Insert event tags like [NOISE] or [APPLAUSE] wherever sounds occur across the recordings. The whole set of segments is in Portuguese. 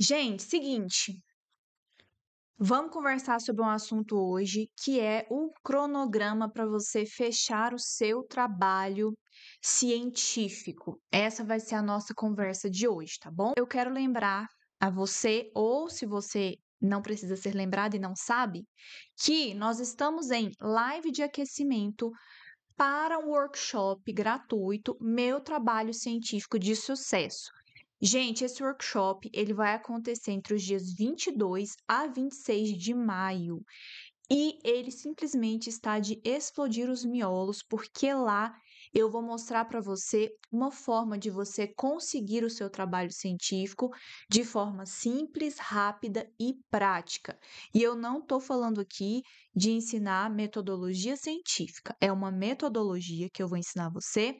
Gente, seguinte. Vamos conversar sobre um assunto hoje que é o cronograma para você fechar o seu trabalho científico. Essa vai ser a nossa conversa de hoje, tá bom? Eu quero lembrar a você, ou se você não precisa ser lembrado e não sabe, que nós estamos em live de aquecimento para um workshop gratuito Meu Trabalho Científico de Sucesso. Gente, esse workshop ele vai acontecer entre os dias 22 a 26 de maio. E ele simplesmente está de explodir os miolos, porque lá eu vou mostrar para você uma forma de você conseguir o seu trabalho científico de forma simples, rápida e prática. E eu não estou falando aqui de ensinar metodologia científica, é uma metodologia que eu vou ensinar você,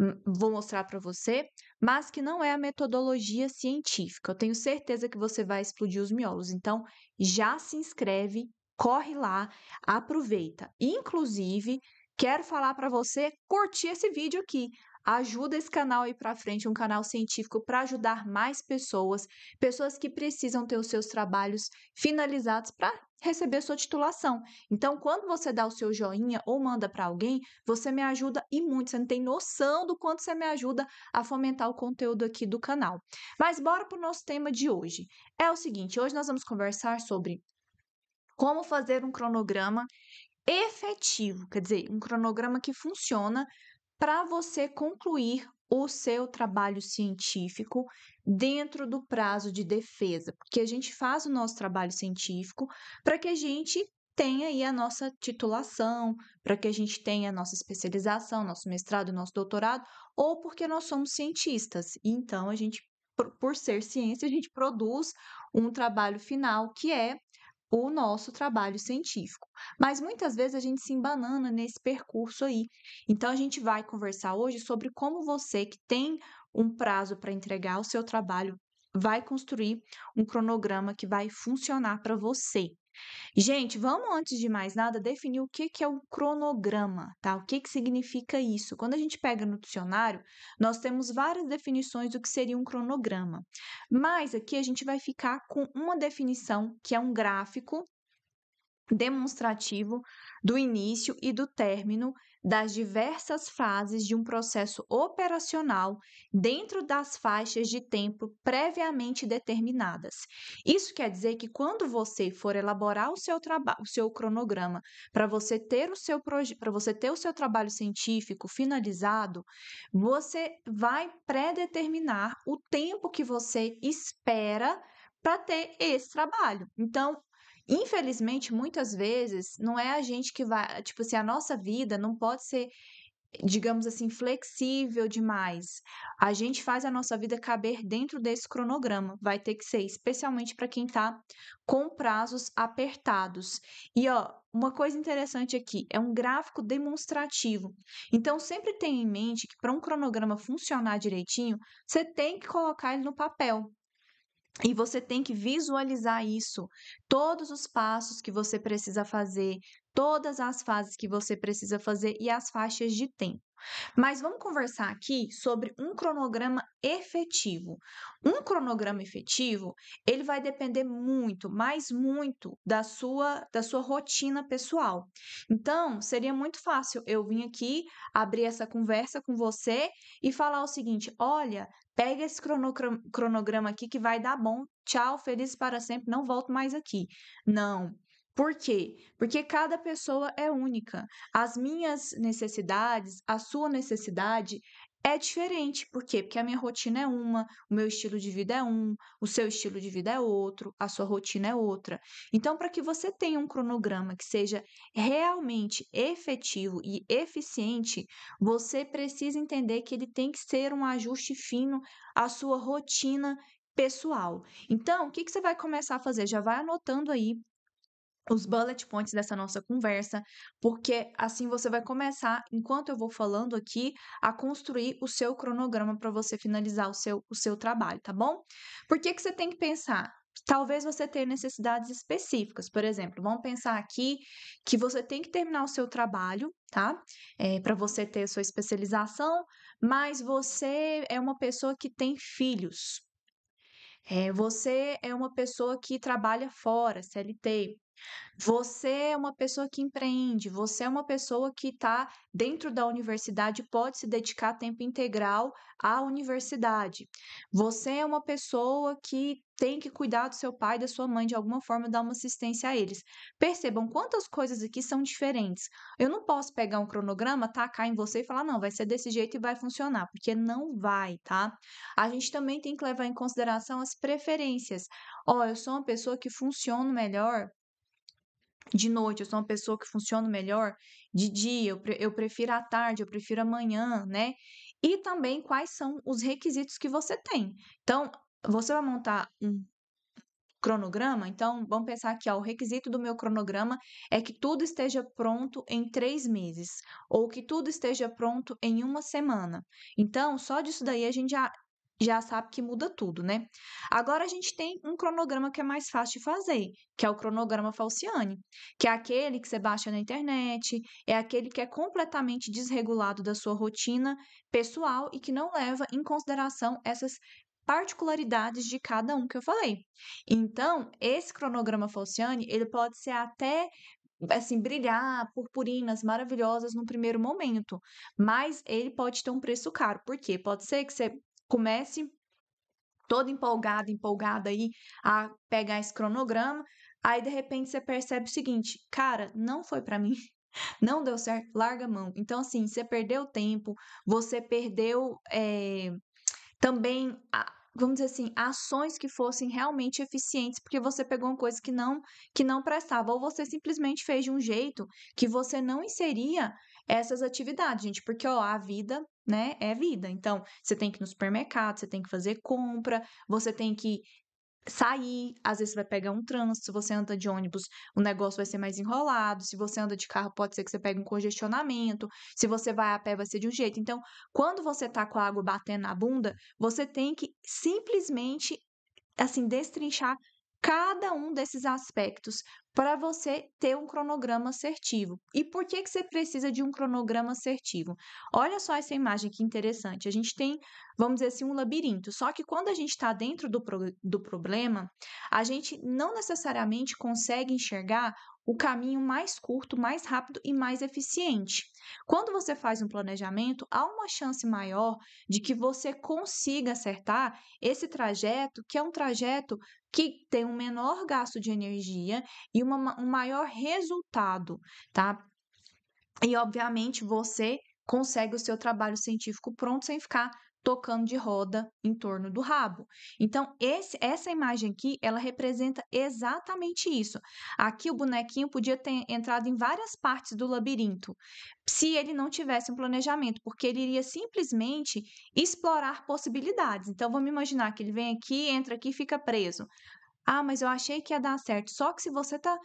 hum, vou mostrar para você, mas que não é a metodologia científica. Eu tenho certeza que você vai explodir os miolos, então já se inscreve corre lá, aproveita. Inclusive, Quero falar para você curtir esse vídeo aqui. Ajuda esse canal aí para frente, um canal científico para ajudar mais pessoas, pessoas que precisam ter os seus trabalhos finalizados para receber sua titulação. Então, quando você dá o seu joinha ou manda para alguém, você me ajuda e muito. Você não tem noção do quanto você me ajuda a fomentar o conteúdo aqui do canal. Mas bora para o nosso tema de hoje. É o seguinte, hoje nós vamos conversar sobre como fazer um cronograma efetivo, quer dizer, um cronograma que funciona para você concluir o seu trabalho científico dentro do prazo de defesa, porque a gente faz o nosso trabalho científico para que a gente tenha aí a nossa titulação, para que a gente tenha a nossa especialização, nosso mestrado, nosso doutorado, ou porque nós somos cientistas. E então a gente por ser ciência, a gente produz um trabalho final que é o nosso trabalho científico. Mas muitas vezes a gente se embanana nesse percurso aí. Então a gente vai conversar hoje sobre como você que tem um prazo para entregar o seu trabalho vai construir um cronograma que vai funcionar para você. Gente, vamos antes de mais nada definir o que, que é o cronograma, tá? O que, que significa isso? Quando a gente pega no dicionário, nós temos várias definições do que seria um cronograma, mas aqui a gente vai ficar com uma definição que é um gráfico demonstrativo do início e do término das diversas fases de um processo operacional dentro das faixas de tempo previamente determinadas. Isso quer dizer que quando você for elaborar o seu trabalho, o seu cronograma, para você ter o seu para você ter o seu trabalho científico finalizado, você vai predeterminar o tempo que você espera para ter esse trabalho. Então, Infelizmente, muitas vezes, não é a gente que vai. Tipo assim, a nossa vida não pode ser digamos assim, flexível demais. A gente faz a nossa vida caber dentro desse cronograma, vai ter que ser, especialmente para quem está com prazos apertados. E ó, uma coisa interessante aqui é um gráfico demonstrativo. Então sempre tenha em mente que para um cronograma funcionar direitinho, você tem que colocar ele no papel. E você tem que visualizar isso, todos os passos que você precisa fazer, todas as fases que você precisa fazer e as faixas de tempo. Mas vamos conversar aqui sobre um cronograma efetivo. Um cronograma efetivo, ele vai depender muito, mais muito da sua da sua rotina pessoal. Então, seria muito fácil eu vir aqui abrir essa conversa com você e falar o seguinte: "Olha, pega esse cronograma aqui que vai dar bom. Tchau, feliz para sempre, não volto mais aqui". Não. Por quê? Porque cada pessoa é única. As minhas necessidades, a sua necessidade é diferente. Por quê? Porque a minha rotina é uma, o meu estilo de vida é um, o seu estilo de vida é outro, a sua rotina é outra. Então, para que você tenha um cronograma que seja realmente efetivo e eficiente, você precisa entender que ele tem que ser um ajuste fino à sua rotina pessoal. Então, o que, que você vai começar a fazer? Já vai anotando aí os bullet points dessa nossa conversa, porque assim você vai começar, enquanto eu vou falando aqui, a construir o seu cronograma para você finalizar o seu, o seu trabalho, tá bom? Por que, que você tem que pensar? Talvez você tenha necessidades específicas, por exemplo, vamos pensar aqui que você tem que terminar o seu trabalho, tá? É, para você ter a sua especialização, mas você é uma pessoa que tem filhos, é, você é uma pessoa que trabalha fora, CLT. Você é uma pessoa que empreende, você é uma pessoa que está dentro da universidade, e pode se dedicar tempo integral à universidade. Você é uma pessoa que tem que cuidar do seu pai, da sua mãe, de alguma forma, dar uma assistência a eles. Percebam quantas coisas aqui são diferentes. Eu não posso pegar um cronograma, tacar em você e falar, não, vai ser desse jeito e vai funcionar, porque não vai, tá? A gente também tem que levar em consideração as preferências. Ó, oh, eu sou uma pessoa que funciona melhor de noite, eu sou uma pessoa que funciona melhor de dia, eu, pre eu prefiro à tarde, eu prefiro amanhã, né? E também quais são os requisitos que você tem. Então, você vai montar um cronograma, então vamos pensar aqui, ó, o requisito do meu cronograma é que tudo esteja pronto em três meses, ou que tudo esteja pronto em uma semana. Então, só disso daí a gente já já sabe que muda tudo, né? Agora a gente tem um cronograma que é mais fácil de fazer, que é o cronograma Falciane, que é aquele que você baixa na internet, é aquele que é completamente desregulado da sua rotina pessoal e que não leva em consideração essas particularidades de cada um que eu falei. Então, esse cronograma Falciane, ele pode ser até assim, brilhar, purpurinas maravilhosas no primeiro momento, mas ele pode ter um preço caro. porque Pode ser que você comece todo empolgado, empolgada aí a pegar esse cronograma, aí de repente você percebe o seguinte, cara, não foi para mim. [LAUGHS] Não deu certo, larga a mão. Então, assim, você perdeu tempo, você perdeu é, também a, vamos dizer assim, ações que fossem realmente eficientes, porque você pegou uma coisa que não que não prestava, ou você simplesmente fez de um jeito que você não inseria essas atividades, gente, porque ó, a vida né? É vida. Então, você tem que ir no supermercado, você tem que fazer compra, você tem que sair, às vezes você vai pegar um trânsito, se você anda de ônibus, o negócio vai ser mais enrolado, se você anda de carro, pode ser que você pegue um congestionamento, se você vai a pé, vai ser de um jeito. Então, quando você tá com a água batendo na bunda, você tem que simplesmente, assim, destrinchar cada um desses aspectos para você ter um cronograma assertivo. E por que, que você precisa de um cronograma assertivo? Olha só essa imagem que interessante. A gente tem, vamos dizer assim, um labirinto. Só que quando a gente está dentro do, pro, do problema, a gente não necessariamente consegue enxergar o caminho mais curto, mais rápido e mais eficiente. Quando você faz um planejamento, há uma chance maior de que você consiga acertar esse trajeto, que é um trajeto que tem um menor gasto de energia e uma, um maior resultado, tá? E obviamente você consegue o seu trabalho científico pronto sem ficar tocando de roda em torno do rabo. Então, esse, essa imagem aqui, ela representa exatamente isso. Aqui o bonequinho podia ter entrado em várias partes do labirinto, se ele não tivesse um planejamento, porque ele iria simplesmente explorar possibilidades. Então, vamos imaginar que ele vem aqui, entra aqui e fica preso. Ah, mas eu achei que ia dar certo. Só que se você tá,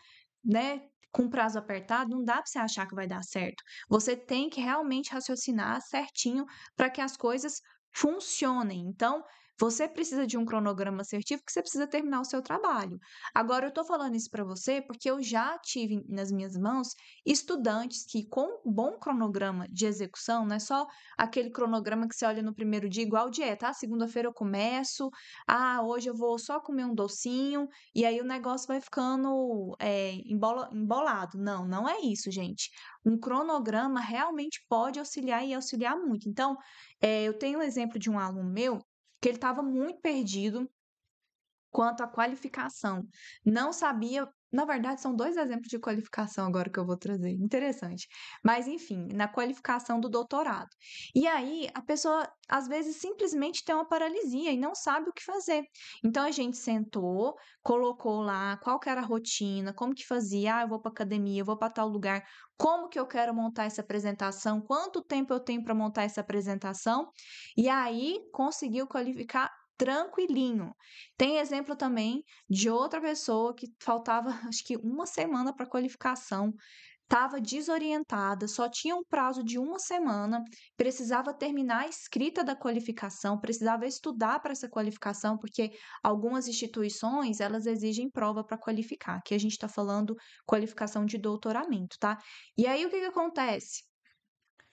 né, com prazo apertado, não dá para você achar que vai dar certo. Você tem que realmente raciocinar certinho para que as coisas funcionem. Então, você precisa de um cronograma assertivo que você precisa terminar o seu trabalho. Agora, eu estou falando isso para você porque eu já tive nas minhas mãos estudantes que, com um bom cronograma de execução, não é só aquele cronograma que você olha no primeiro dia, igual dieta. Ah, segunda-feira eu começo, ah, hoje eu vou só comer um docinho, e aí o negócio vai ficando é, embolado. Não, não é isso, gente. Um cronograma realmente pode auxiliar e auxiliar muito. Então, é, eu tenho o um exemplo de um aluno meu que ele estava muito perdido quanto à qualificação. Não sabia na verdade, são dois exemplos de qualificação agora que eu vou trazer. Interessante. Mas, enfim, na qualificação do doutorado. E aí, a pessoa, às vezes, simplesmente tem uma paralisia e não sabe o que fazer. Então, a gente sentou, colocou lá qual que era a rotina, como que fazia. Ah, eu vou para academia, eu vou para tal lugar. Como que eu quero montar essa apresentação? Quanto tempo eu tenho para montar essa apresentação? E aí, conseguiu qualificar tranquilinho. Tem exemplo também de outra pessoa que faltava [LAUGHS] acho que uma semana para qualificação, estava desorientada, só tinha um prazo de uma semana, precisava terminar a escrita da qualificação, precisava estudar para essa qualificação, porque algumas instituições elas exigem prova para qualificar. Aqui a gente está falando qualificação de doutoramento, tá? E aí o que, que acontece?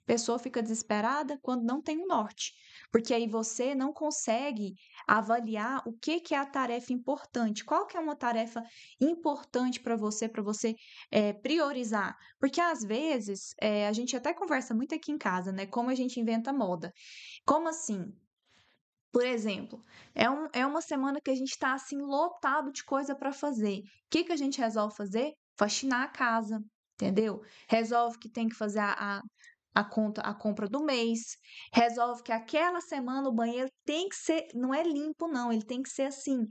pessoa fica desesperada quando não tem um norte, porque aí você não consegue avaliar o que, que é a tarefa importante, qual que é uma tarefa importante para você, para você é, priorizar. Porque às vezes, é, a gente até conversa muito aqui em casa, né? Como a gente inventa moda. Como assim? Por exemplo, é, um, é uma semana que a gente está assim lotado de coisa para fazer. O que, que a gente resolve fazer? Faxinar a casa, entendeu? Resolve que tem que fazer a, a, a conta, a compra do mês, resolve que aquela semana o banheiro tem que ser, não é limpo não, ele tem que ser assim,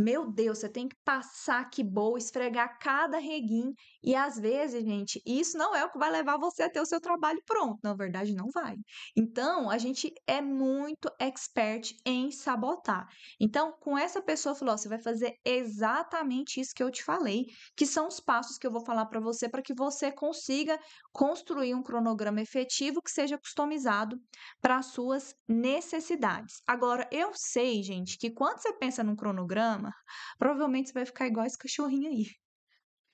meu Deus, você tem que passar que boa, esfregar cada reguinho. E às vezes, gente, isso não é o que vai levar você a ter o seu trabalho pronto. Na verdade, não vai. Então, a gente é muito expert em sabotar. Então, com essa pessoa falou: você vai fazer exatamente isso que eu te falei, que são os passos que eu vou falar para você para que você consiga construir um cronograma efetivo que seja customizado para as suas necessidades. Agora, eu sei, gente, que quando você pensa num cronograma, cama. Provavelmente você vai ficar igual esse cachorrinho aí.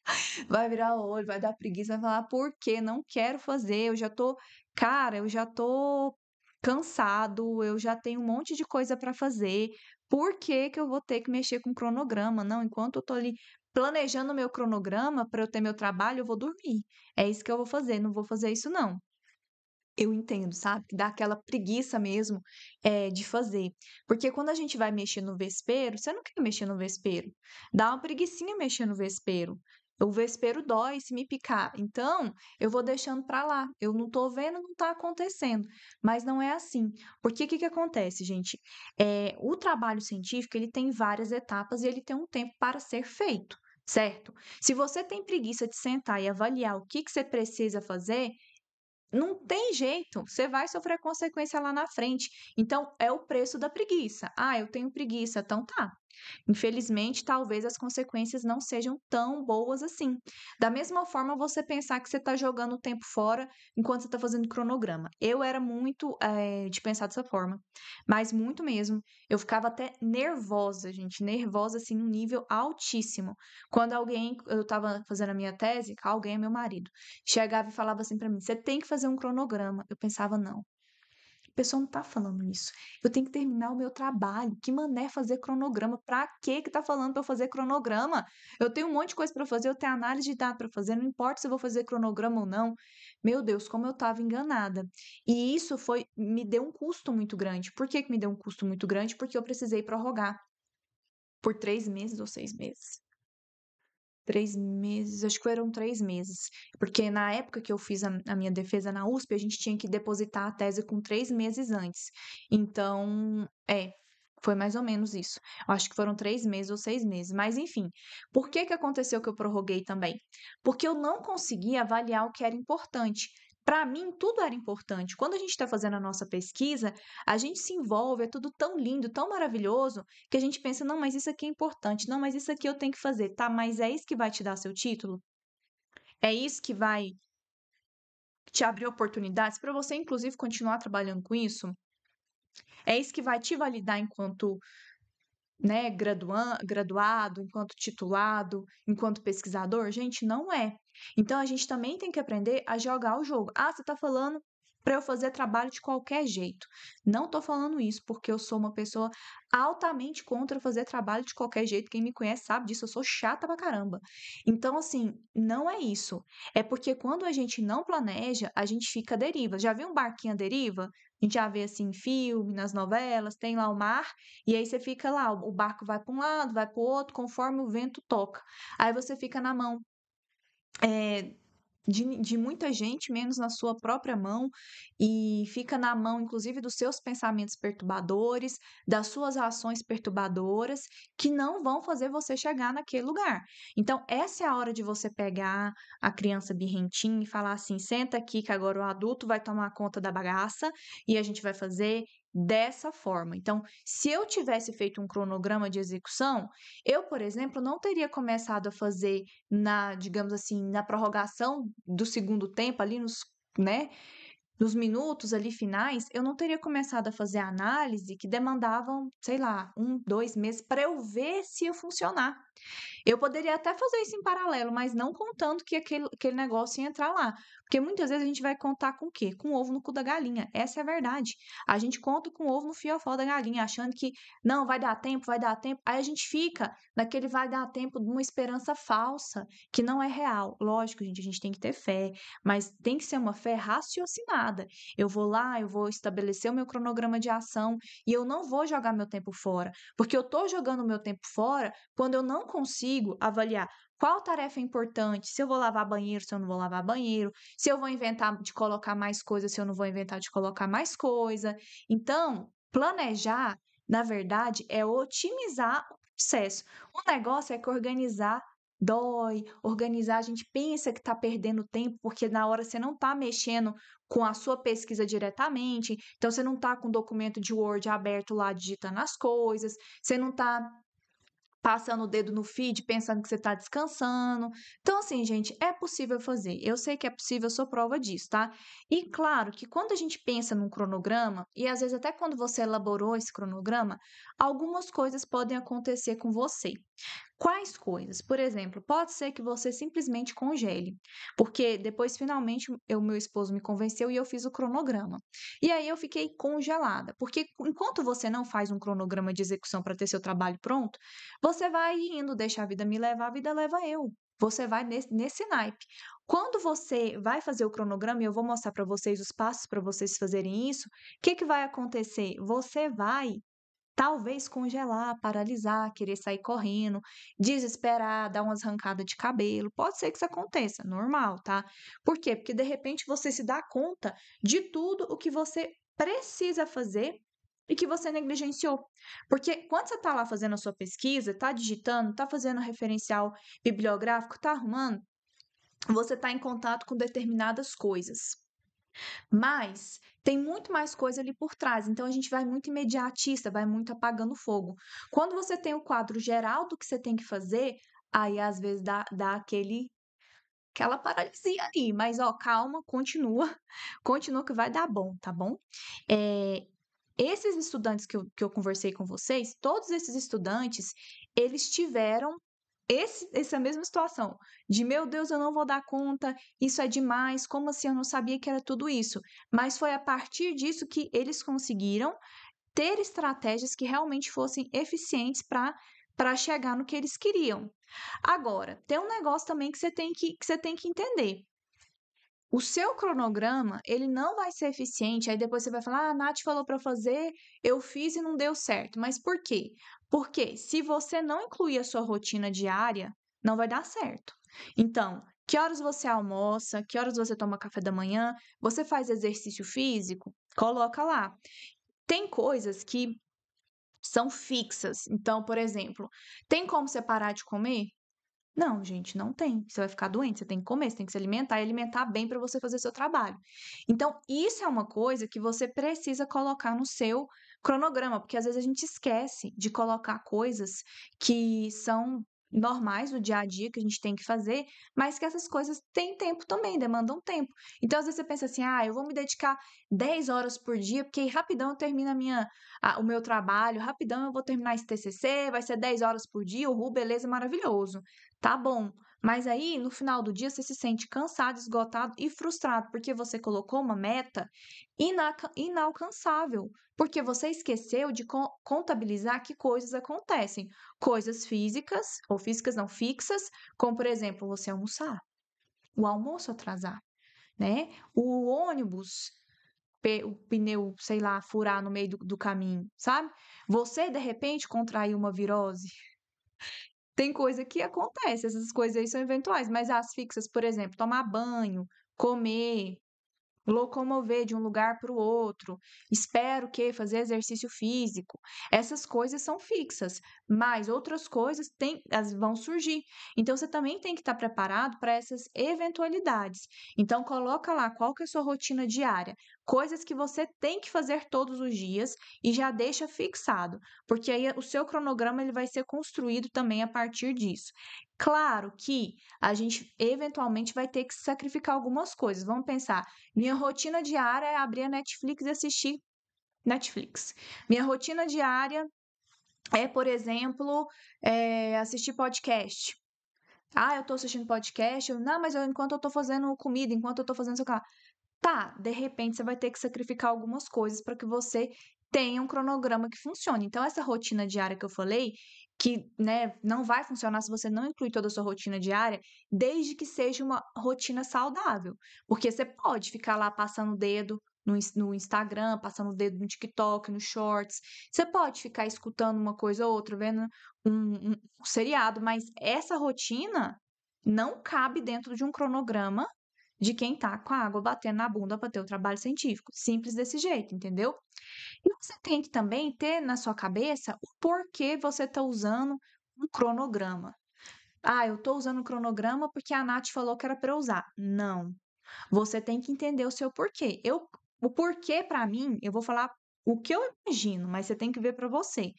[LAUGHS] Vai virar o olho, vai dar preguiça, vai falar, por quê? Não quero fazer, eu já tô. Cara, eu já tô cansado, eu já tenho um monte de coisa para fazer. Por que, que eu vou ter que mexer com cronograma? Não, enquanto eu tô ali planejando meu cronograma para eu ter meu trabalho, eu vou dormir. É isso que eu vou fazer, não vou fazer isso não. Eu entendo, sabe? Que dá aquela preguiça mesmo é, de fazer. Porque quando a gente vai mexer no vespeiro, você não quer mexer no vespeiro. Dá uma preguiçinha mexer no vespeiro. O vespeiro dói se me picar. Então, eu vou deixando para lá. Eu não tô vendo, não tá acontecendo. Mas não é assim. Porque o que, que acontece, gente? É, o trabalho científico, ele tem várias etapas e ele tem um tempo para ser feito, certo? Se você tem preguiça de sentar e avaliar o que, que você precisa fazer, não tem jeito, você vai sofrer consequência lá na frente. Então, é o preço da preguiça. Ah, eu tenho preguiça, então tá. Infelizmente, talvez as consequências não sejam tão boas assim. Da mesma forma, você pensar que você está jogando o tempo fora enquanto você está fazendo cronograma. Eu era muito é, de pensar dessa forma, mas muito mesmo. Eu ficava até nervosa, gente, nervosa assim, num nível altíssimo. Quando alguém, eu estava fazendo a minha tese, alguém é meu marido, chegava e falava assim para mim: você tem que fazer um cronograma. Eu pensava, não, o pessoal não tá falando isso. Eu tenho que terminar o meu trabalho. Que mané fazer cronograma? Pra que que tá falando pra eu fazer cronograma? Eu tenho um monte de coisa para fazer, eu tenho análise de dados para fazer, não importa se eu vou fazer cronograma ou não. Meu Deus, como eu tava enganada. E isso foi me deu um custo muito grande. Por que que me deu um custo muito grande? Porque eu precisei prorrogar por três meses ou seis meses três meses, acho que foram três meses, porque na época que eu fiz a, a, minha defesa na USP, a gente tinha que depositar a tese com três meses antes. Então, é, foi mais ou menos isso. Eu acho que foram três meses ou seis meses, mas enfim. Por que que aconteceu que eu prorroguei também? Porque eu não consegui avaliar o que era importante para mim, tudo era importante. Quando a gente está fazendo a nossa pesquisa, a gente se envolve, é tudo tão lindo, tão maravilhoso, que a gente pensa: não, mas isso aqui é importante, não, mas isso aqui eu tenho que fazer, tá? Mas é isso que vai te dar seu título? É isso que vai te abrir oportunidades para você, inclusive, continuar trabalhando com isso? É isso que vai te validar enquanto né, graduado, enquanto titulado, enquanto pesquisador? Gente, não é. Então a gente também tem que aprender a jogar o jogo. Ah, você está falando para eu fazer trabalho de qualquer jeito. Não estou falando isso porque eu sou uma pessoa altamente contra fazer trabalho de qualquer jeito. Quem me conhece sabe disso, eu sou chata pra caramba. Então, assim, não é isso. É porque quando a gente não planeja, a gente fica à deriva. Já viu um barquinho à deriva? A gente já vê assim em filme, nas novelas, tem lá o mar, e aí você fica lá, o barco vai para um lado, vai para o outro, conforme o vento toca. Aí você fica na mão é, de, de, muita gente, menos na sua própria mão, e fica na mão, inclusive, dos seus pensamentos perturbadores, das suas ações perturbadoras, que não vão fazer você chegar naquele lugar. Então, essa é a hora de você pegar a criança birrentinha e falar assim: senta aqui que agora o adulto vai tomar conta da bagaça e a gente vai fazer dessa forma. Então, se eu tivesse feito um cronograma de execução, eu, por exemplo, não teria começado a fazer na, digamos assim, na prorrogação do segundo tempo, ali nos, né, nos minutos ali finais, eu não teria começado a fazer a análise que demandavam, sei lá, um, dois meses para eu ver se ia funcionar. Eu poderia até fazer isso em paralelo, mas não contando que aquele, aquele negócio ia entrar lá. Porque muitas vezes a gente vai contar com o quê? Com o ovo no cu da galinha. Essa é a verdade. A gente conta com o ovo no fiofó da galinha, achando que não, vai dar tempo, vai dar tempo. Aí a gente fica naquele vai dar tempo de uma esperança falsa, que não é real. Lógico, gente, a gente tem que ter fé, mas tem que ser uma fé raciocinada. Eu vou lá, eu vou estabelecer o meu cronograma de ação e eu não vou jogar meu tempo fora. Porque eu tô jogando meu tempo fora quando eu não consigo avaliar qual tarefa é importante, se eu vou lavar banheiro, se eu não vou lavar banheiro, se eu vou inventar de colocar mais coisa, se eu não vou inventar de colocar mais coisa. Então, planejar, na verdade, é otimizar o processo. O negócio é que organizar dói, organizar, a gente pensa que está perdendo tempo, porque na hora você não está mexendo com a sua pesquisa diretamente, então você não está com o documento de Word aberto lá digitando as coisas, você não está passando o dedo no feed, pensando que você está descansando. Então, assim, gente, é possível fazer. Eu sei que é possível, eu sou prova disso, tá? E claro que quando a gente pensa num cronograma, e às vezes até quando você elaborou esse cronograma, algumas coisas podem acontecer com você. Quais coisas? Por exemplo, pode ser que você simplesmente congele, porque depois finalmente o meu esposo me convenceu e eu fiz o cronograma. E aí eu fiquei congelada, porque enquanto você não faz um cronograma de execução para ter seu trabalho pronto, você vai indo, deixa a vida me levar, a vida leva eu. Você vai nesse, nesse naipe. Quando você vai fazer o cronograma, e eu vou mostrar para vocês os passos para vocês fazerem isso, o que, que vai acontecer? Você vai Talvez congelar, paralisar, querer sair correndo, desesperar, dar umas arrancadas de cabelo. Pode ser que isso aconteça, normal, tá? Por quê? Porque de repente você se dá conta de tudo o que você precisa fazer e que você negligenciou. Porque quando você está lá fazendo a sua pesquisa, está digitando, está fazendo referencial bibliográfico, está arrumando, você está em contato com determinadas coisas. Mas tem muito mais coisa ali por trás. Então a gente vai muito imediatista, vai muito apagando fogo. Quando você tem o quadro geral do que você tem que fazer, aí às vezes dá, dá aquele aquela paralisia ali, mas ó, calma, continua, [LAUGHS] continua que vai dar bom, tá bom? É, esses estudantes que eu, que eu conversei com vocês, todos esses estudantes, eles tiveram esse, essa mesma situação de meu Deus, eu não vou dar conta, isso é demais, como assim eu não sabia que era tudo isso? Mas foi a partir disso que eles conseguiram ter estratégias que realmente fossem eficientes para para chegar no que eles queriam. Agora, tem um negócio também que você tem que, que você tem que entender o seu cronograma, ele não vai ser eficiente. Aí depois você vai falar, ah, a Nath falou para fazer, eu fiz e não deu certo. Mas por quê? Porque se você não incluir a sua rotina diária, não vai dar certo. Então, que horas você almoça? Que horas você toma café da manhã? Você faz exercício físico? Coloca lá. Tem coisas que são fixas. Então, por exemplo, tem como você parar de comer? Não, gente, não tem. Você vai ficar doente, você tem que comer, você tem que se alimentar e alimentar bem para você fazer seu trabalho. Então, isso é uma coisa que você precisa colocar no seu cronograma, porque às vezes a gente esquece de colocar coisas que são normais do dia a dia que a gente tem que fazer, mas que essas coisas têm tempo também, demandam tempo. Então, às vezes você pensa assim: ah, eu vou me dedicar 10 horas por dia, porque rapidão eu termino a minha, a, o meu trabalho, rapidão eu vou terminar esse TCC, vai ser 10 horas por dia, ru, beleza, maravilhoso. Tá bom. Mas aí, no final do dia, você se sente cansado, esgotado e frustrado, porque você colocou uma meta ina inalcançável, porque você esqueceu de co contabilizar que coisas acontecem. Coisas físicas, ou físicas não fixas, como, por exemplo, você almoçar, o almoço atrasar, né? O ônibus o pneu, sei lá, furar no meio do, do, caminho, sabe? Você, de repente, contrair uma virose tem coisa que acontece, essas coisas aí são eventuais, mas as fixas, por exemplo, tomar banho, comer, locomover de um lugar para o outro, espero que fazer exercício físico. Essas coisas são fixas, mas outras coisas tem, as vão surgir. Então você também tem que estar preparado para essas eventualidades. Então coloca lá qual que é a sua rotina diária, coisas que você tem que fazer todos os dias e já deixa fixado, porque aí o seu cronograma ele vai ser construído também a partir disso. Claro que a gente eventualmente vai ter que sacrificar algumas coisas. Vamos pensar, minha rotina diária é abrir a Netflix e assistir Netflix. Minha rotina diária é, por exemplo, é, assistir podcast. Ah, eu tô assistindo podcast. Eu, não, mas eu, enquanto eu tô fazendo comida, enquanto eu tô fazendo sei lá. Tá, de repente você vai ter que sacrificar algumas coisas para que você tenha um cronograma que funcione. Então, essa rotina diária que eu falei, que né, não vai funcionar se você não incluir toda a sua rotina diária, desde que seja uma rotina saudável. Porque você pode ficar lá passando o dedo no, Instagram, passando o dedo no TikTok, no Shorts. Você pode ficar escutando uma coisa ou outra, vendo um, um, um seriado, mas essa rotina não cabe dentro de um cronograma de quem tá com a água batendo na bunda para ter o trabalho científico. Simples desse jeito, entendeu? E você tem que também ter na sua cabeça o porquê você está usando um cronograma. Ah, eu tô usando o um cronograma porque a Nath falou que era para usar. Não. Você tem que entender o seu porquê. Eu, o porquê, para mim, eu vou falar o que eu imagino, mas você tem que ver para você.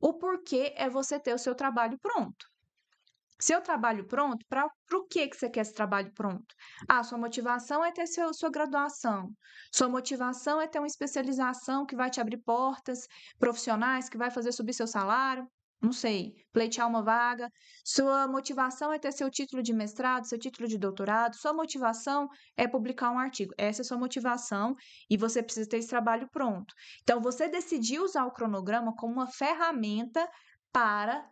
O porquê é você ter o seu trabalho pronto. Seu trabalho pronto, para o que, que você quer esse trabalho pronto? Ah, sua motivação é ter seu, sua graduação. Sua motivação é ter uma especialização que vai te abrir portas profissionais, que vai fazer subir seu salário não sei, pleitear uma vaga, sua motivação é ter seu título de mestrado, seu título de doutorado, sua motivação é publicar um artigo. Essa é sua motivação e você precisa ter esse trabalho pronto. Então, você decidiu usar o cronograma como uma ferramenta para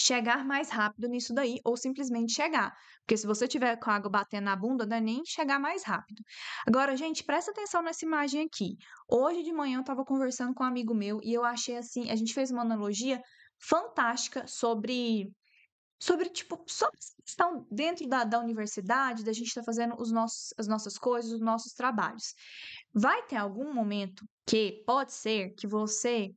chegar mais rápido nisso daí, ou simplesmente chegar. Porque se você tiver com a água batendo na bunda, não é nem chegar mais rápido. Agora, gente, presta atenção nessa imagem aqui. Hoje de manhã eu estava conversando com um amigo meu e eu achei assim, a gente fez uma analogia fantástica sobre sobre tipo só estão dentro da, da universidade da gente está fazendo os nossos as nossas coisas os nossos trabalhos vai ter algum momento que pode ser que você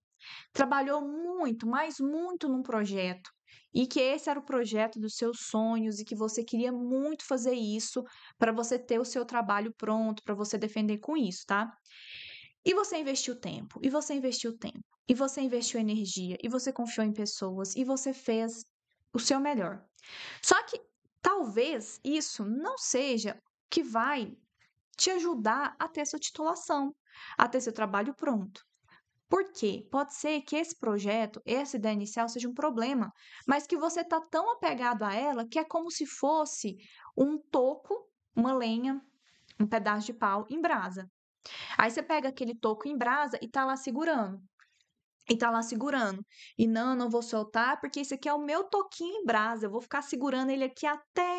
trabalhou muito mas muito num projeto e que esse era o projeto dos seus sonhos e que você queria muito fazer isso para você ter o seu trabalho pronto, para você defender com isso, tá? E você investiu tempo, e você investiu tempo, e você investiu energia, e você confiou em pessoas, e você fez o seu melhor. Só que talvez isso não seja que vai te ajudar a ter sua titulação, a ter seu trabalho pronto. Porque pode ser que esse projeto, essa ideia inicial, seja um problema, mas que você está tão apegado a ela que é como se fosse um toco, uma lenha, um pedaço de pau em brasa. Aí você pega aquele toco em brasa e tá lá segurando e tá lá segurando. E não, eu não vou soltar, porque esse aqui é o meu toquinho em brasa. Eu vou ficar segurando ele aqui até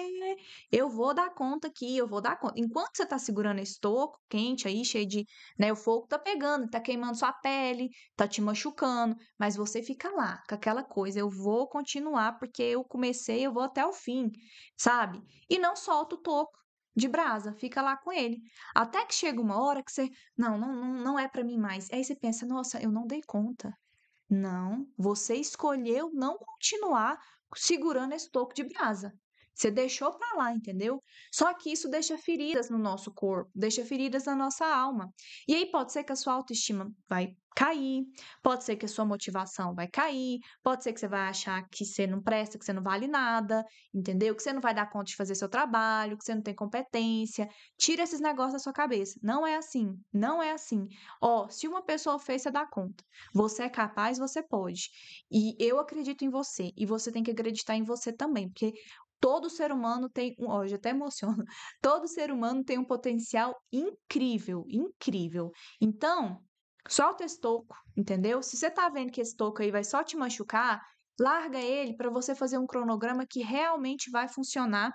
eu vou dar conta aqui, eu vou dar conta. Enquanto você tá segurando esse toco quente aí, cheio de, né, o fogo tá pegando, tá queimando sua pele, tá te machucando, mas você fica lá com aquela coisa, eu vou continuar porque eu comecei, eu vou até o fim, sabe? E não solta o toco de brasa, fica lá com ele. Até que chega uma hora que você, não, não, não, não é para mim mais. Aí você pensa, nossa, eu não dei conta. Não, você escolheu não continuar segurando esse toco de brasa. Você deixou para lá, entendeu? Só que isso deixa feridas no nosso corpo, deixa feridas na nossa alma. E aí pode ser que a sua autoestima vai cair, pode ser que a sua motivação vai cair, pode ser que você vai achar que você não presta, que você não vale nada, entendeu? Que você não vai dar conta de fazer seu trabalho, que você não tem competência. Tira esses negócios da sua cabeça. Não é assim, não é assim. Ó, se uma pessoa fez, você dá conta. Você é capaz, você pode. E eu acredito em você, e você tem que acreditar em você também, porque Todo ser humano tem, um, hoje até emociono, [LAUGHS] todo ser humano tem um potencial incrível, incrível. Então, solta esse toco, entendeu? Se você tá vendo que esse toco aí vai só te machucar, larga ele para você fazer um cronograma que realmente vai funcionar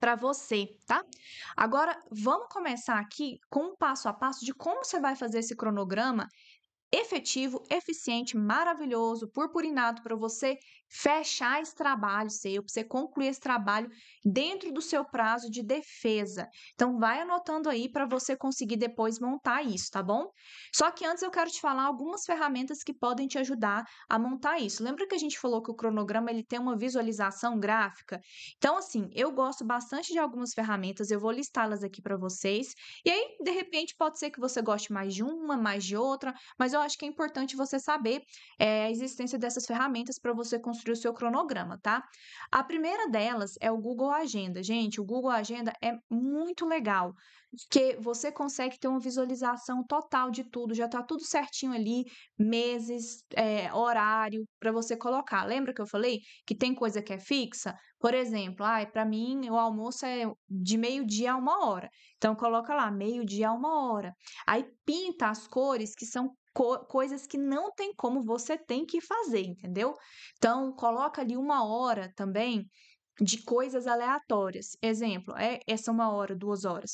para você, tá? Agora, vamos começar aqui com um passo a passo de como você vai fazer esse cronograma efetivo, eficiente, maravilhoso, purpurinado para você fechar esse trabalho seu, para você concluir esse trabalho dentro do seu prazo de defesa. Então, vai anotando aí para você conseguir depois montar isso, tá bom? Só que antes eu quero te falar algumas ferramentas que podem te ajudar a montar isso. Lembra que a gente falou que o cronograma ele tem uma visualização gráfica? Então, assim, eu gosto bastante de algumas ferramentas, eu vou listá-las aqui para vocês. E aí, de repente, pode ser que você goste mais de uma, mais de outra, mas eu acho que é importante você saber é, a existência dessas ferramentas para você conseguir construir o seu cronograma, tá? A primeira delas é o Google Agenda. Gente, o Google Agenda é muito legal, que você consegue ter uma visualização total de tudo, já tá tudo certinho ali, meses, é, horário, para você colocar. Lembra que eu falei que tem coisa que é fixa? Por exemplo, ah, para mim o almoço é de meio-dia a uma hora. Então coloca lá, meio-dia a uma hora. Aí pinta as cores que são co coisas que não tem como você tem que fazer, entendeu? Então, coloca ali uma hora também de coisas aleatórias. Exemplo, é essa uma hora, duas horas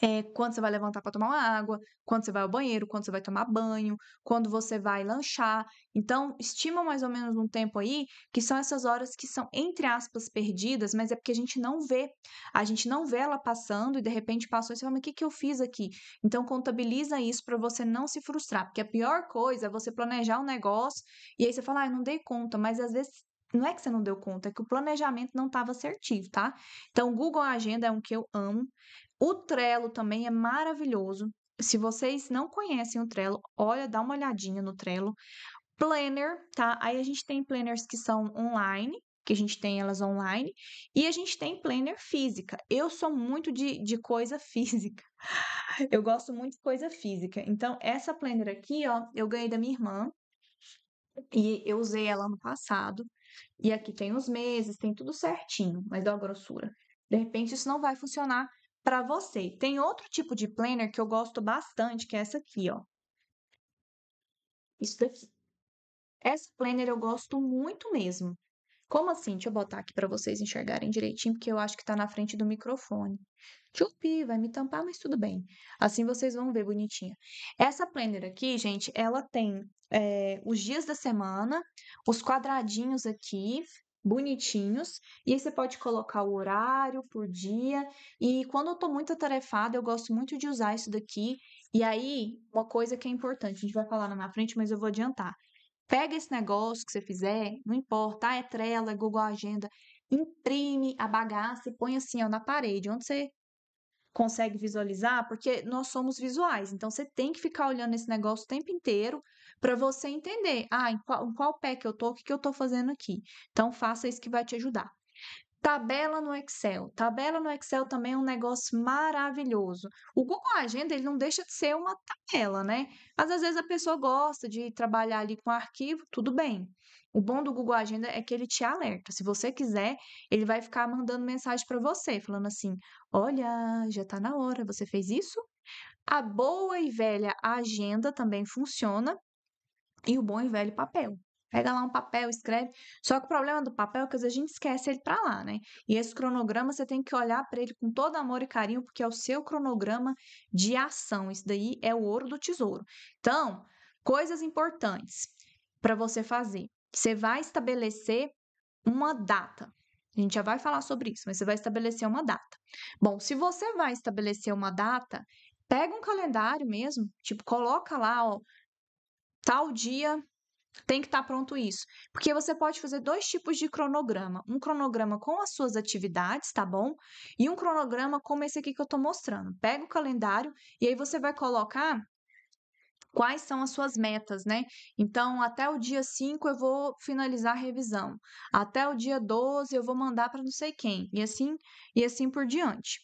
é, quando você vai levantar para tomar uma água, quando você vai ao banheiro, quando você vai tomar banho, quando você vai lanchar. Então, estima mais ou menos um tempo aí, que são essas horas que são, entre aspas, perdidas, mas é porque a gente não vê. A gente não vê ela passando e de repente passou e você fala, mas o que, que eu fiz aqui? Então, contabiliza isso para você não se frustrar, porque a pior coisa é você planejar um negócio e aí você fala, ah, eu não dei conta, mas às vezes não é que você não deu conta, é que o planejamento não estava assertivo, tá? Então, Google Agenda é um que eu amo. O Trello também é maravilhoso. Se vocês não conhecem o Trello, olha, dá uma olhadinha no Trello. Planner, tá? Aí a gente tem planners que são online, que a gente tem elas online, e a gente tem planner física. Eu sou muito de, de coisa [LAUGHS] física. Eu gosto muito de coisa física. Então, essa planner aqui, ó, eu ganhei da minha irmã. E eu usei ela ano passado. E aqui tem os meses, tem tudo certinho, mas dá uma grossura. De repente, isso não vai funcionar para você. Tem outro tipo de planner que eu gosto bastante, que é essa aqui, ó. Isso daqui. Essa planner eu gosto muito mesmo. Como assim? Deixa eu botar aqui para vocês enxergarem direitinho, porque eu acho que está na frente do microfone. Tchupi, vai me tampar, mas tudo bem. Assim vocês vão ver bonitinha. Essa planner aqui, gente, ela tem é, os dias da semana, os quadradinhos aqui, bonitinhos. E aí você pode colocar o horário por dia. E quando eu tô muito atarefada, eu gosto muito de usar isso daqui. E aí, uma coisa que é importante, a gente vai falar na minha frente, mas eu vou adiantar. Pega esse negócio que você fizer, não importa, ah, é Trello, é Google Agenda, imprime a bagaça e põe assim, ó, na parede, onde você consegue visualizar, porque nós somos visuais, então você tem que ficar olhando esse negócio o tempo inteiro para você entender, ah, em qual, em qual pé que eu tô, o que, que eu tô fazendo aqui. Então, faça isso que vai te ajudar. Tabela no Excel. Tabela no Excel também é um negócio maravilhoso. O Google Agenda, ele não deixa de ser uma tabela, né? Mas às vezes a pessoa gosta de trabalhar ali com arquivo, tudo bem. O bom do Google Agenda é que ele te alerta. Se você quiser, ele vai ficar mandando mensagem para você, falando assim: "Olha, já está na hora, você fez isso?" A boa e velha agenda também funciona, e o bom e velho papel. Pega lá um papel, escreve. Só que o problema do papel é que às vezes a gente esquece ele para lá, né? E esse cronograma você tem que olhar para ele com todo amor e carinho, porque é o seu cronograma de ação. Isso daí é o ouro do tesouro. Então, coisas importantes para você fazer. Você vai estabelecer uma data. A gente já vai falar sobre isso, mas você vai estabelecer uma data. Bom, se você vai estabelecer uma data, pega um calendário mesmo, tipo, coloca lá, ó, tal dia tem que estar tá pronto isso. Porque você pode fazer dois tipos de cronograma. Um cronograma com as suas atividades, tá bom? E um cronograma como esse aqui que eu tô mostrando. Pega o calendário e aí você vai colocar quais são as suas metas, né? Então, até o dia 5 eu vou finalizar a revisão. Até o dia 12 eu vou mandar para não sei quem. E assim, e assim por diante.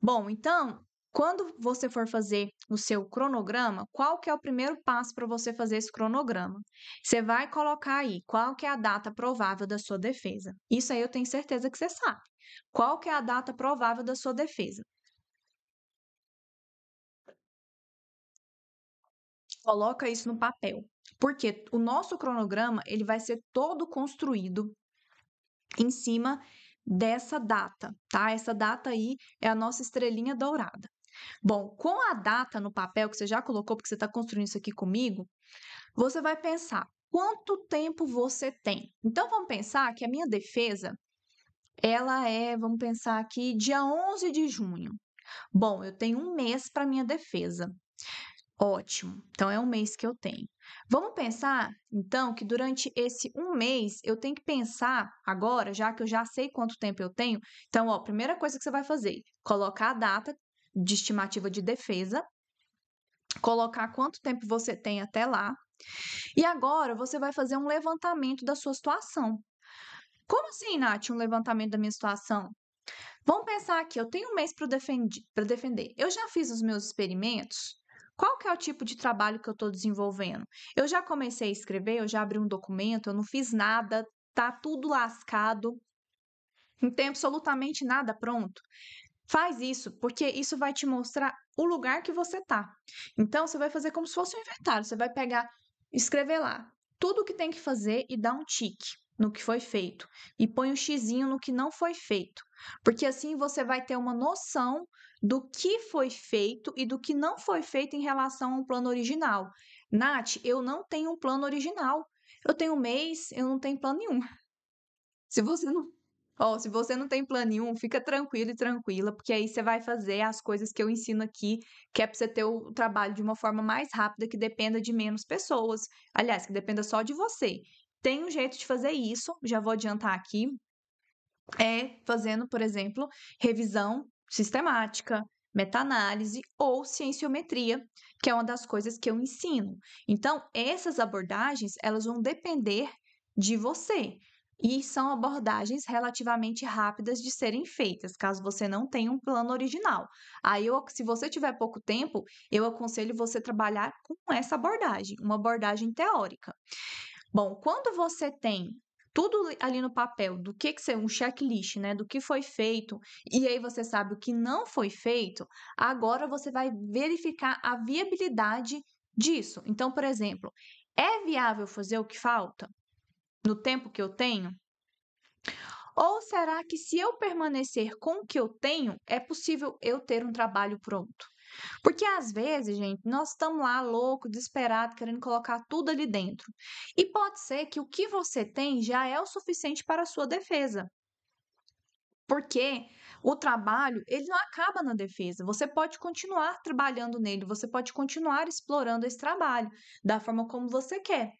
Bom, então, quando você for fazer o seu cronograma, qual que é o primeiro passo para você fazer esse cronograma? Você vai colocar aí qual que é a data provável da sua defesa. Isso aí eu tenho certeza que você sabe. Qual que é a data provável da sua defesa? Coloca isso no papel, porque o nosso cronograma ele vai ser todo construído em cima dessa data, tá? Essa data aí é a nossa estrelinha dourada. Bom, com a data no papel que você já colocou, porque você está construindo isso aqui comigo, você vai pensar quanto tempo você tem. Então vamos pensar que a minha defesa ela é, vamos pensar aqui, dia 11 de junho. Bom, eu tenho um mês para minha defesa. Ótimo, então é um mês que eu tenho. Vamos pensar, então, que durante esse um mês eu tenho que pensar agora, já que eu já sei quanto tempo eu tenho. Então, ó, primeira coisa que você vai fazer, colocar a data de estimativa de defesa, colocar quanto tempo você tem até lá. E agora você vai fazer um levantamento da sua situação. Como assim, Nath, um levantamento da minha situação? Vamos pensar aqui, eu tenho um mês para defender, Eu já fiz os meus experimentos? Qual que é o tipo de trabalho que eu estou desenvolvendo? Eu já comecei a escrever, eu já abri um documento, eu não fiz nada, tá tudo lascado, não tem absolutamente nada pronto. Faz isso, porque isso vai te mostrar o lugar que você tá. Então, você vai fazer como se fosse um inventário. Você vai pegar, escrever lá tudo o que tem que fazer e dar um tique no que foi feito. E põe um xizinho no que não foi feito. Porque assim você vai ter uma noção do que foi feito e do que não foi feito em relação ao plano original. Nath, eu não tenho um plano original. Eu tenho um mês, eu não tenho plano nenhum. Se você não Ó, oh, se você não tem plano nenhum, fica tranquilo e tranquila, porque aí você vai fazer as coisas que eu ensino aqui, que é pra você ter o trabalho de uma forma mais rápida, que dependa de menos pessoas. Aliás, que dependa só de você. Tem um jeito de fazer isso, já vou adiantar aqui. É fazendo, por exemplo, revisão sistemática, meta-análise ou cienciometria, que é uma das coisas que eu ensino. Então, essas abordagens, elas vão depender de você e são abordagens relativamente rápidas de serem feitas, caso você não tenha um plano original. Aí, eu, se você tiver pouco tempo, eu aconselho você trabalhar com essa abordagem, uma abordagem teórica. Bom, quando você tem tudo ali no papel do que que ser um checklist, né, do que foi feito, e aí você sabe o que não foi feito, agora você vai verificar a viabilidade disso. Então, por exemplo, é viável fazer o que falta? no tempo que eu tenho? Ou será que se eu permanecer com o que eu tenho, é possível eu ter um trabalho pronto? Porque às vezes, gente, nós estamos lá louco, desesperado, querendo colocar tudo ali dentro. E pode ser que o que você tem já é o suficiente para a sua defesa. Porque o trabalho, ele não acaba na defesa. Você pode continuar trabalhando nele, você pode continuar explorando esse trabalho da forma como você quer.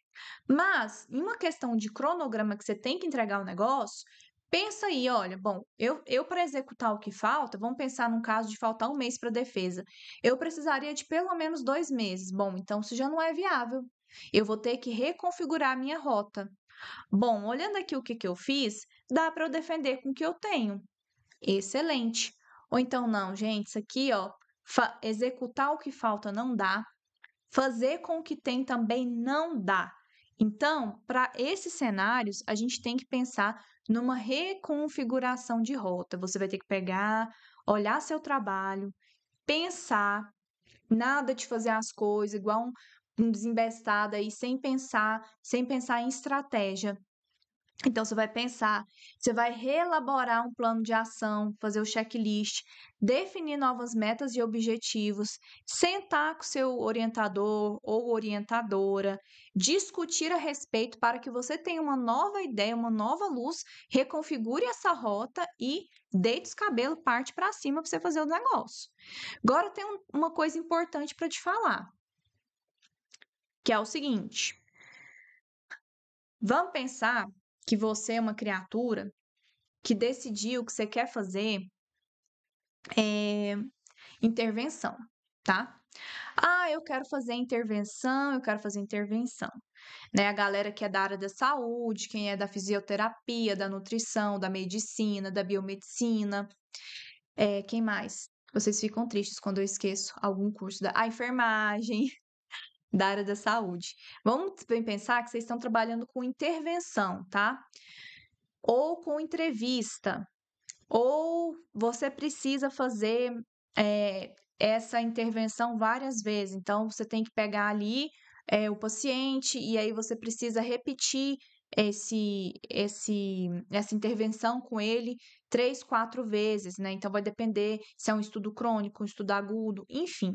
Mas, em uma questão de cronograma que você tem que entregar o negócio, pensa aí, olha, bom, eu, eu para executar o que falta, vamos pensar num caso de faltar um mês para defesa, eu precisaria de pelo menos dois meses. Bom, então isso já não é viável. Eu vou ter que reconfigurar a minha rota. Bom, olhando aqui o que, que eu fiz, dá para eu defender com o que eu tenho. Excelente. Ou então, não, gente, isso aqui, ó, executar o que falta não dá, fazer com o que tem também não dá. Então, para esses cenários, a gente tem que pensar numa reconfiguração de rota. Você vai ter que pegar, olhar seu trabalho, pensar, nada de fazer as coisas igual um, um desembestado aí sem pensar, sem pensar em estratégia. Então, você vai pensar, você vai reelaborar um plano de ação, fazer o checklist, definir novas metas e objetivos, sentar com seu orientador ou orientadora, discutir a respeito para que você tenha uma nova ideia, uma nova luz, reconfigure essa rota e deite os cabelos, parte para cima para você fazer o negócio. Agora, tem um, uma coisa importante para te falar, que é o seguinte. Vamos pensar que você é uma criatura que decidiu que você quer fazer é, intervenção, tá? Ah, eu quero fazer intervenção, eu quero fazer intervenção. Né? A galera que é da área da saúde, quem é da fisioterapia, da nutrição, da medicina, da biomedicina. É, quem mais? Vocês ficam tristes quando eu esqueço algum curso da a enfermagem da área da saúde. Vamos bem pensar que vocês estão trabalhando com intervenção, tá? Ou com entrevista, ou você precisa fazer é, essa intervenção várias vezes. Então, você tem que pegar ali é, o paciente e aí você precisa repetir esse, esse, essa intervenção com ele três, quatro vezes, né? Então vai depender se é um estudo crônico, um estudo agudo, enfim.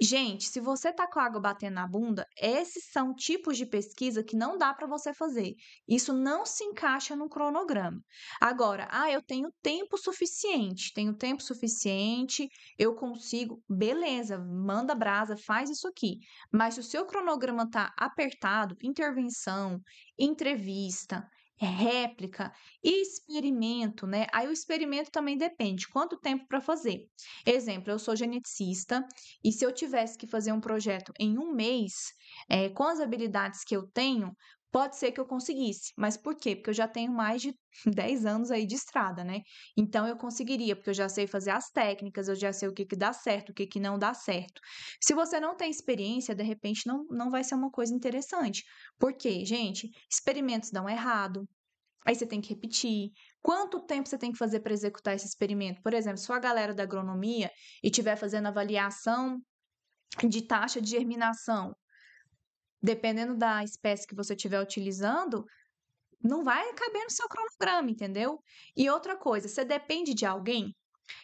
Gente, se você tá com a água batendo na bunda, esses são tipos de pesquisa que não dá para você fazer. Isso não se encaixa no cronograma. Agora, ah, eu tenho tempo suficiente, tenho tempo suficiente, eu consigo, beleza, manda brasa, faz isso aqui. Mas se o seu cronograma tá apertado, intervenção, entrevista, é réplica e experimento, né? Aí o experimento também depende, quanto tempo para fazer. Exemplo, eu sou geneticista e se eu tivesse que fazer um projeto em um mês, é, com as habilidades que eu tenho, Pode ser que eu conseguisse, mas por quê? Porque eu já tenho mais de 10 [LAUGHS] anos aí de estrada, né? Então eu conseguiria, porque eu já sei fazer as técnicas, eu já sei o que, que dá certo, o que, que não dá certo. Se você não tem experiência, de repente não, não vai ser uma coisa interessante. Por quê, gente? Experimentos dão errado, aí você tem que repetir. Quanto tempo você tem que fazer para executar esse experimento? Por exemplo, se a galera da agronomia e estiver fazendo avaliação de taxa de germinação dependendo da espécie que você estiver utilizando, não vai caber no seu cronograma, entendeu? E outra coisa, você depende de alguém?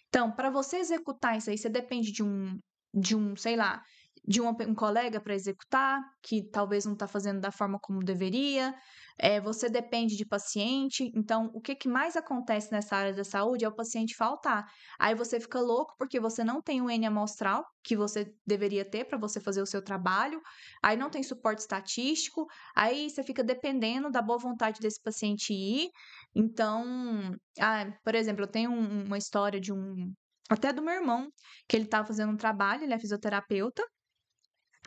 Então, para você executar isso aí, você depende de um, de um, sei lá, de um, um colega para executar, que talvez não está fazendo da forma como deveria, é, você depende de paciente. Então, o que, que mais acontece nessa área da saúde é o paciente faltar. Aí você fica louco porque você não tem o N amostral que você deveria ter para você fazer o seu trabalho, aí não tem suporte estatístico, aí você fica dependendo da boa vontade desse paciente ir. Então, ah, por exemplo, eu tenho uma história de um até do meu irmão, que ele estava fazendo um trabalho, ele é fisioterapeuta,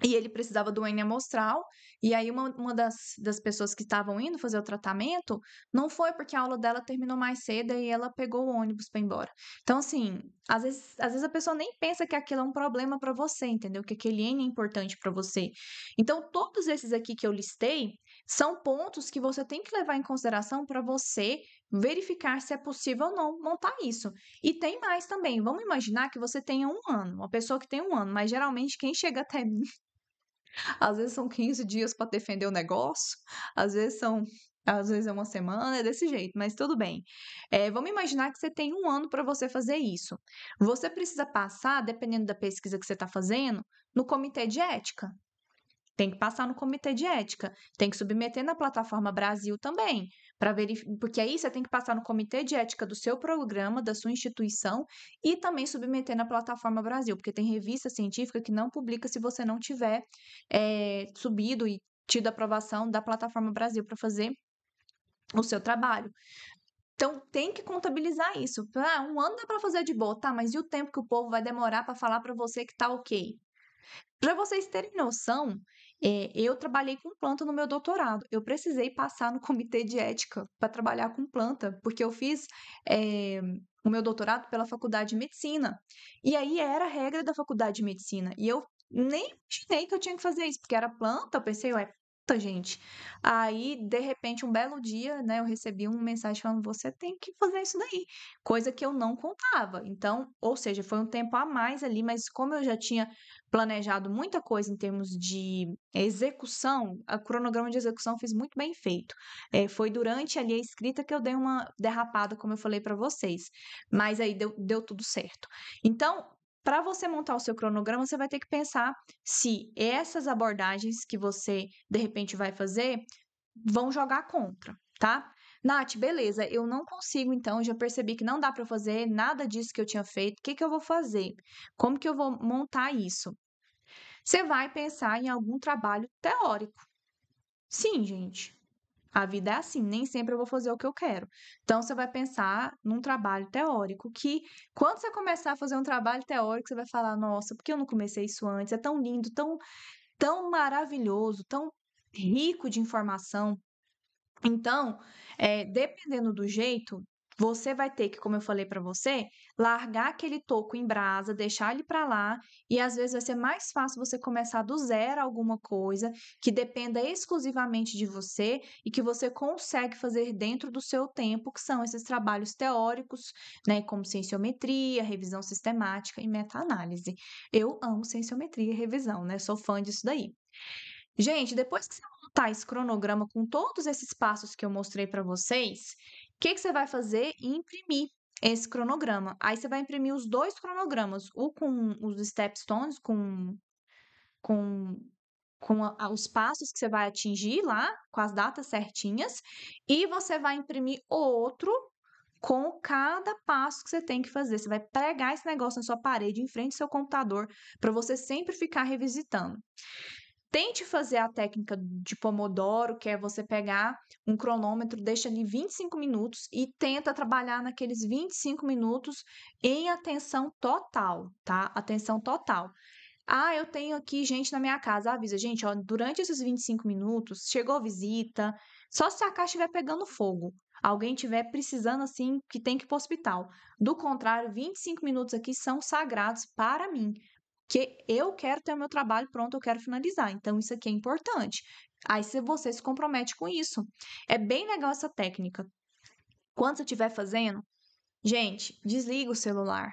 e ele precisava do N amostral, e aí uma, uma das, das pessoas que estavam indo fazer o tratamento não foi porque a aula dela terminou mais cedo e ela pegou o ônibus para ir embora. Então, assim, às vezes, às vezes a pessoa nem pensa que aquilo é um problema para você, entendeu? Que aquele N é importante para você. Então, todos esses aqui que eu listei são pontos que você tem que levar em consideração para você verificar se é possível ou não montar isso. E tem mais também. Vamos imaginar que você tenha um ano, uma pessoa que tem um ano, mas geralmente quem chega até mim, [LAUGHS] às vezes são 15 dias para defender o negócio, às vezes são. Às vezes é uma semana, é desse jeito, mas tudo bem. É, vamos imaginar que você tem um ano para você fazer isso. Você precisa passar, dependendo da pesquisa que você está fazendo, no comitê de ética. Tem que passar no comitê de ética, tem que submeter na plataforma Brasil também, para verificar, porque aí você tem que passar no comitê de ética do seu programa, da sua instituição e também submeter na plataforma Brasil, porque tem revista científica que não publica se você não tiver é, subido e tido aprovação da plataforma Brasil para fazer o seu trabalho. Então tem que contabilizar isso. Ah, um ano dá para fazer de boa, tá? Mas e o tempo que o povo vai demorar para falar para você que tá ok? Para vocês terem noção, é, eu trabalhei com planta no meu doutorado. Eu precisei passar no comitê de ética para trabalhar com planta, porque eu fiz é, o meu doutorado pela faculdade de medicina. E aí era a regra da faculdade de medicina. E eu nem imaginei que eu tinha que fazer isso, porque era planta, eu pensei, ué, gente. Aí, de repente, um belo dia, né, eu recebi uma mensagem falando: você tem que fazer isso daí, coisa que eu não contava. Então, ou seja, foi um tempo a mais ali, mas como eu já tinha planejado muita coisa em termos de execução, o cronograma de execução eu fiz muito bem feito. É, foi durante ali a escrita que eu dei uma derrapada, como eu falei para vocês, mas aí deu, deu tudo certo. Então, para você montar o seu cronograma, você vai ter que pensar se essas abordagens que você de repente vai fazer vão jogar contra, tá? Nath, beleza, eu não consigo então, já percebi que não dá para fazer nada disso que eu tinha feito, o que, que eu vou fazer? Como que eu vou montar isso? Você vai pensar em algum trabalho teórico. Sim, gente, a vida é assim, nem sempre eu vou fazer o que eu quero. Então você vai pensar num trabalho teórico que quando você começar a fazer um trabalho teórico, você vai falar: "Nossa, por que eu não comecei isso antes? É tão lindo, tão tão maravilhoso, tão rico de informação". Então, é, dependendo do jeito, você vai ter que, como eu falei para você, largar aquele toco em brasa, deixar ele para lá, e às vezes vai ser mais fácil você começar do zero alguma coisa que dependa exclusivamente de você e que você consegue fazer dentro do seu tempo, que são esses trabalhos teóricos, né, como cienciometria, revisão sistemática e meta-análise. Eu amo cienciometria e revisão, né? Sou fã disso daí. Gente, depois que você montar esse cronograma com todos esses passos que eu mostrei para vocês, que, que você vai fazer e imprimir esse cronograma. Aí você vai imprimir os dois cronogramas, o com os stepstones, com, com, com a, os passos que você vai atingir lá, com as datas certinhas, e você vai imprimir outro com cada passo que você tem que fazer. Você vai pregar esse negócio na sua parede, em frente ao seu computador, para você sempre ficar revisitando. Tente fazer a técnica de Pomodoro, que é você pegar um cronômetro, deixa ali 25 minutos e tenta trabalhar naqueles 25 minutos em atenção total, tá? Atenção total. Ah, eu tenho aqui gente na minha casa. Avisa, gente, ó, durante esses 25 minutos, chegou visita, só se a caixa estiver pegando fogo. Alguém estiver precisando assim, que tem que ir para o hospital. Do contrário, 25 minutos aqui são sagrados para mim porque eu quero ter o meu trabalho pronto, eu quero finalizar. Então, isso aqui é importante. Aí se você se compromete com isso. É bem legal essa técnica. Quando você estiver fazendo, gente, desliga o celular.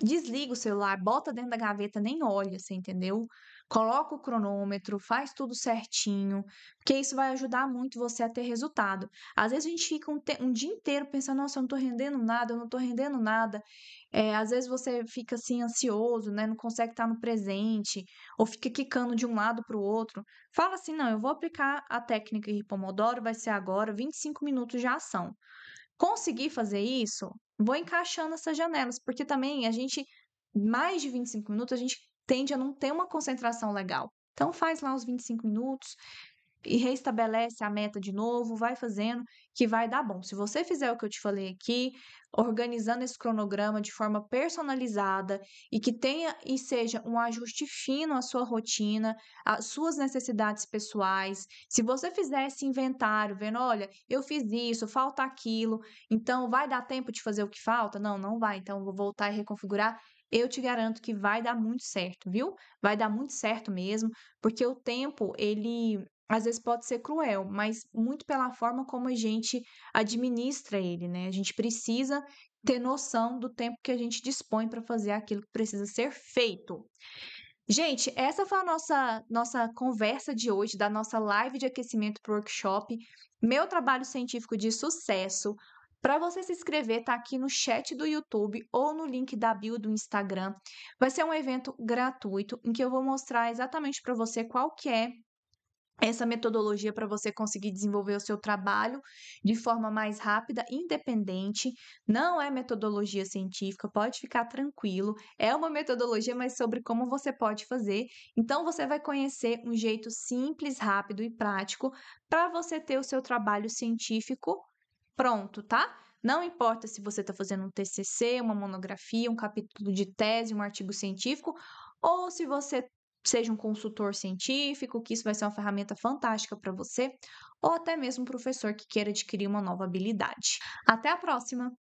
Desliga o celular, bota dentro da gaveta, nem olha, você entendeu? coloca o cronômetro, faz tudo certinho, porque isso vai ajudar muito você a ter resultado. Às vezes a gente fica um, um dia inteiro pensando, nossa, eu não tô rendendo nada, eu não tô rendendo nada. É, às vezes você fica assim ansioso, né? Não consegue estar no presente, ou fica quicando de um lado para o outro. Fala assim: não, eu vou aplicar a técnica de Pomodoro, vai ser agora 25 minutos de ação. Conseguir fazer isso, vou encaixando essas janelas, porque também a gente, mais de 25 minutos, a gente tende a não ter uma concentração legal. Então faz lá os 25 minutos e restabelece a meta de novo, vai fazendo que vai dar bom. Se você fizer o que eu te falei aqui, organizando esse cronograma de forma personalizada e que tenha e seja um ajuste fino à sua rotina, às suas necessidades pessoais. Se você fizer esse inventário, vendo, olha, eu fiz isso, falta aquilo, então vai dar tempo de fazer o que falta? Não, não vai, então vou voltar e reconfigurar eu te garanto que vai dar muito certo, viu? Vai dar muito certo mesmo, porque o tempo, ele às vezes pode ser cruel, mas muito pela forma como a gente administra ele, né? A gente precisa ter noção do tempo que a gente dispõe para fazer aquilo que precisa ser feito. Gente, essa foi a nossa, nossa conversa de hoje, da nossa live de aquecimento para o workshop Meu Trabalho Científico de Sucesso, para você se inscrever, tá aqui no chat do YouTube ou no link da bio do Instagram. Vai ser um evento gratuito em que eu vou mostrar exatamente para você qual que é essa metodologia para você conseguir desenvolver o seu trabalho de forma mais rápida, independente. Não é metodologia científica, pode ficar tranquilo. É uma metodologia, mas sobre como você pode fazer. Então, você vai conhecer um jeito simples, rápido e prático para você ter o seu trabalho científico pronto, tá? Não importa se você está fazendo um TCC, uma monografia, um capítulo de tese, um artigo científico, ou se você seja um consultor científico, que isso vai ser uma ferramenta fantástica para você, ou até mesmo um professor que queira adquirir uma nova habilidade. Até a próxima!